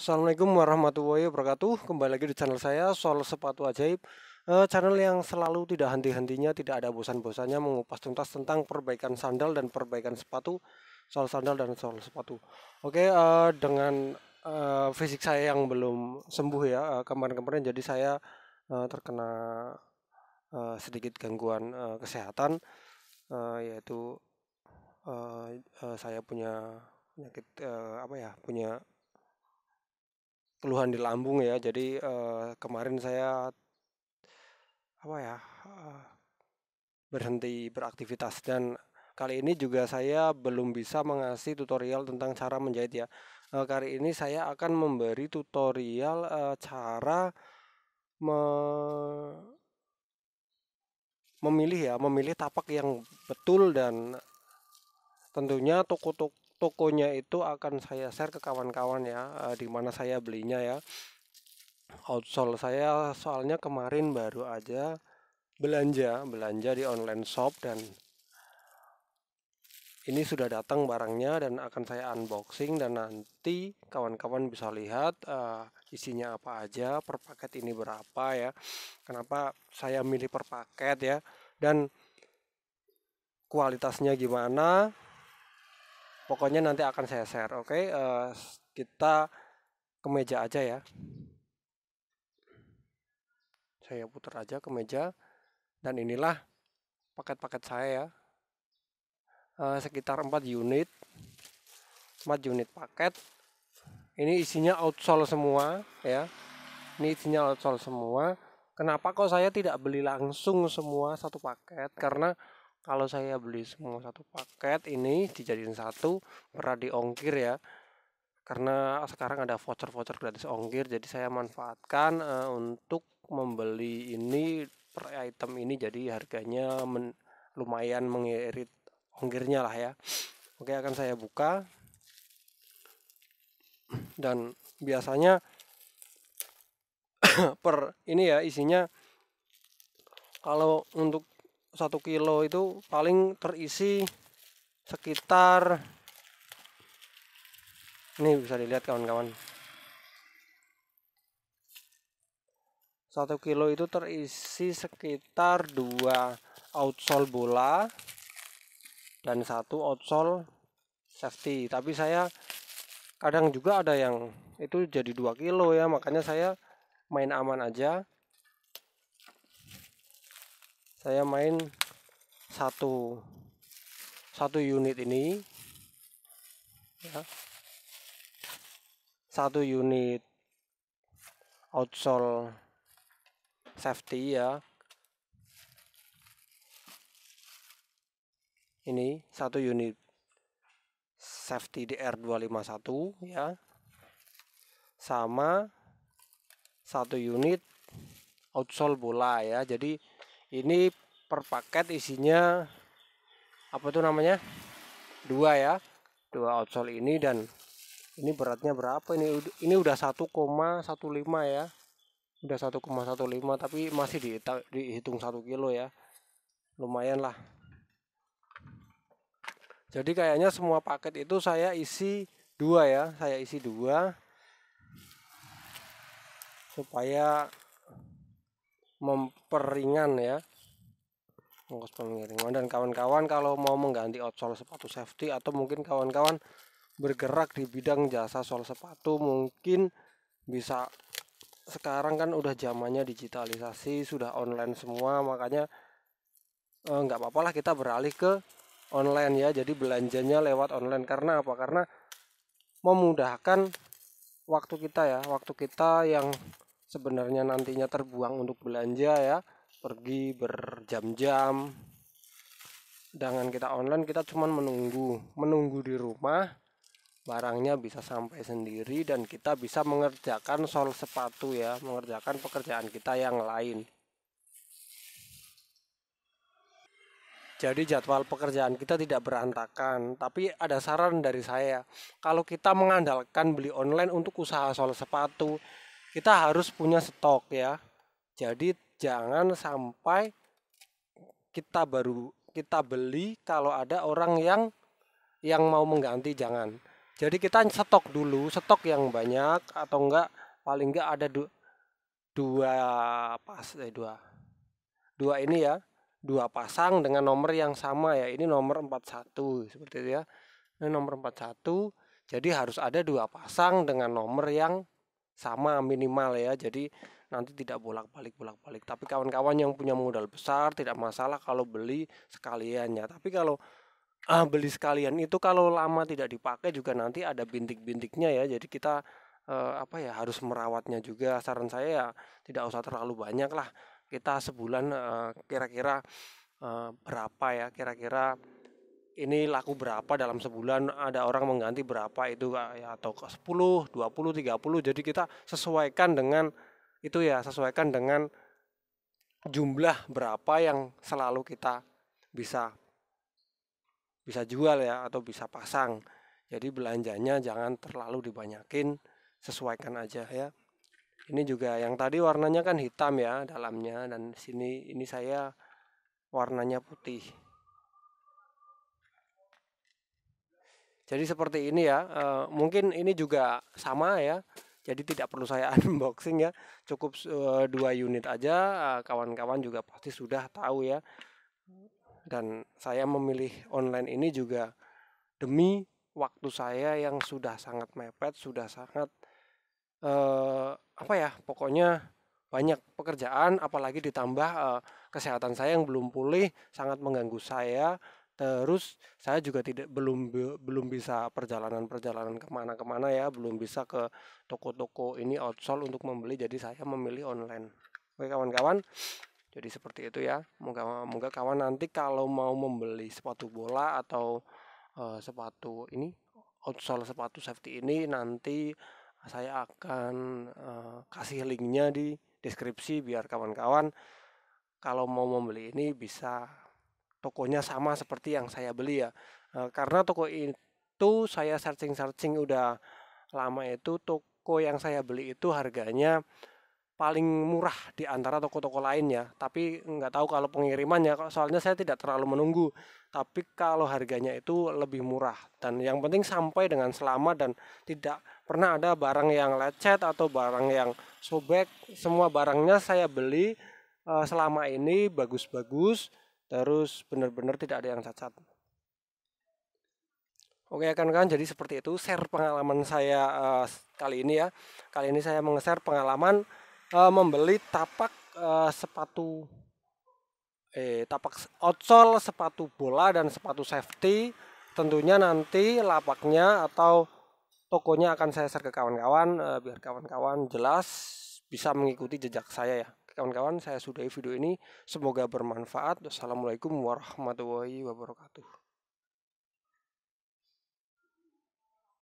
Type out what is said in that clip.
Assalamualaikum warahmatullahi wabarakatuh Kembali lagi di channel saya Soal Sepatu Ajaib eh, Channel yang selalu tidak henti-hentinya Tidak ada bosan-bosannya mengupas tuntas tentang perbaikan sandal dan perbaikan sepatu Soal sandal dan soal sepatu Oke eh, dengan eh, fisik saya yang belum sembuh ya Kemarin-kemarin jadi saya terkena sedikit gangguan kesehatan Yaitu saya punya penyakit apa ya punya keluhan di lambung ya jadi uh, kemarin saya apa ya uh, berhenti beraktivitas dan kali ini juga saya belum bisa mengasih tutorial tentang cara menjahit ya uh, kali ini saya akan memberi tutorial uh, cara me memilih ya memilih tapak yang betul dan tentunya toko-toko tokonya itu akan saya share ke kawan-kawan ya uh, di mana saya belinya ya outsole saya soalnya kemarin baru aja belanja belanja di online shop dan ini sudah datang barangnya dan akan saya unboxing dan nanti kawan-kawan bisa lihat uh, isinya apa aja per paket ini berapa ya kenapa saya milih per paket ya dan kualitasnya gimana pokoknya nanti akan saya share oke okay? uh, eh, kita ke meja aja ya saya putar aja ke meja dan inilah paket-paket saya ya uh, sekitar 4 unit 4 unit paket ini isinya outsole semua ya ini isinya outsole semua kenapa kok saya tidak beli langsung semua satu paket karena kalau saya beli semua satu paket ini dijadiin satu pernah diongkir ya karena sekarang ada voucher-voucher gratis ongkir jadi saya manfaatkan uh, untuk membeli ini per item ini jadi harganya men lumayan mengirit ongkirnya lah ya oke akan saya buka dan biasanya per ini ya isinya kalau untuk satu kilo itu paling terisi sekitar ini bisa dilihat kawan-kawan satu kilo itu terisi sekitar dua outsole bola dan satu outsole safety tapi saya kadang juga ada yang itu jadi dua kilo ya makanya saya main aman aja saya main satu satu unit ini ya. satu unit outsole safety ya ini satu unit safety DR251 ya sama satu unit outsole bola ya jadi ini per paket isinya apa tuh namanya dua ya dua outsole ini dan ini beratnya berapa ini ini udah 1,15 ya udah 1,15 tapi masih di, dihitung satu kilo ya lumayan lah jadi kayaknya semua paket itu saya isi dua ya saya isi dua supaya memperingan ya ongkos pengiriman oh, dan kawan-kawan kalau mau mengganti outsole sepatu safety atau mungkin kawan-kawan bergerak di bidang jasa sol sepatu mungkin bisa sekarang kan udah zamannya digitalisasi sudah online semua makanya eh, nggak eh, apa apalah kita beralih ke online ya jadi belanjanya lewat online karena apa karena memudahkan waktu kita ya waktu kita yang sebenarnya nantinya terbuang untuk belanja ya pergi berjam-jam dengan kita online kita cuman menunggu menunggu di rumah barangnya bisa sampai sendiri dan kita bisa mengerjakan sol sepatu ya mengerjakan pekerjaan kita yang lain jadi jadwal pekerjaan kita tidak berantakan tapi ada saran dari saya kalau kita mengandalkan beli online untuk usaha sol sepatu kita harus punya stok ya jadi jangan sampai kita baru kita beli kalau ada orang yang yang mau mengganti jangan jadi kita stok dulu stok yang banyak atau enggak paling enggak ada du dua pas eh, dua dua ini ya dua pasang dengan nomor yang sama ya ini nomor 41 seperti itu ya ini nomor 41 jadi harus ada dua pasang dengan nomor yang sama minimal ya jadi nanti tidak bolak-balik bolak-balik tapi kawan-kawan yang punya modal besar tidak masalah kalau beli sekaliannya tapi kalau ah, beli sekalian itu kalau lama tidak dipakai juga nanti ada bintik-bintiknya ya jadi kita eh, apa ya harus merawatnya juga saran saya ya tidak usah terlalu banyak lah kita sebulan eh, kira-kira eh, berapa ya kira-kira ini laku berapa dalam sebulan ada orang mengganti berapa itu ya, atau ke 10, 20, 30 jadi kita sesuaikan dengan itu ya sesuaikan dengan jumlah berapa yang selalu kita bisa bisa jual ya atau bisa pasang. Jadi belanjanya jangan terlalu dibanyakin, sesuaikan aja ya. Ini juga yang tadi warnanya kan hitam ya dalamnya dan sini ini saya warnanya putih. Jadi seperti ini ya. E, mungkin ini juga sama ya. Jadi tidak perlu saya unboxing ya. Cukup e, dua unit aja. Eh, kawan-kawan juga pasti sudah tahu ya. Dan saya memilih online ini juga demi waktu saya yang sudah sangat mepet, sudah sangat e, apa ya? Pokoknya banyak pekerjaan apalagi ditambah e, kesehatan saya yang belum pulih sangat mengganggu saya terus saya juga tidak belum belum bisa perjalanan perjalanan kemana kemana ya belum bisa ke toko-toko ini outsole untuk membeli jadi saya memilih online oke kawan-kawan jadi seperti itu ya moga moga kawan nanti kalau mau membeli sepatu bola atau uh, sepatu ini outsole sepatu safety ini nanti saya akan uh, kasih linknya di deskripsi biar kawan-kawan kalau mau membeli ini bisa tokonya sama seperti yang saya beli ya eh, karena toko itu saya searching searching udah lama itu toko yang saya beli itu harganya paling murah di antara toko-toko lainnya tapi nggak tahu kalau pengirimannya soalnya saya tidak terlalu menunggu tapi kalau harganya itu lebih murah dan yang penting sampai dengan selamat dan tidak pernah ada barang yang lecet atau barang yang sobek semua barangnya saya beli eh, selama ini bagus-bagus terus benar-benar tidak ada yang cacat Oke kan kan, jadi seperti itu share pengalaman saya uh, kali ini ya kali ini saya meng-share pengalaman uh, membeli tapak uh, sepatu eh tapak outsole sepatu bola dan sepatu safety tentunya nanti lapaknya atau tokonya akan saya share ke kawan-kawan uh, biar kawan-kawan jelas bisa mengikuti jejak saya ya kawan-kawan saya sudahi video ini. Semoga bermanfaat. Wassalamualaikum warahmatullahi wabarakatuh.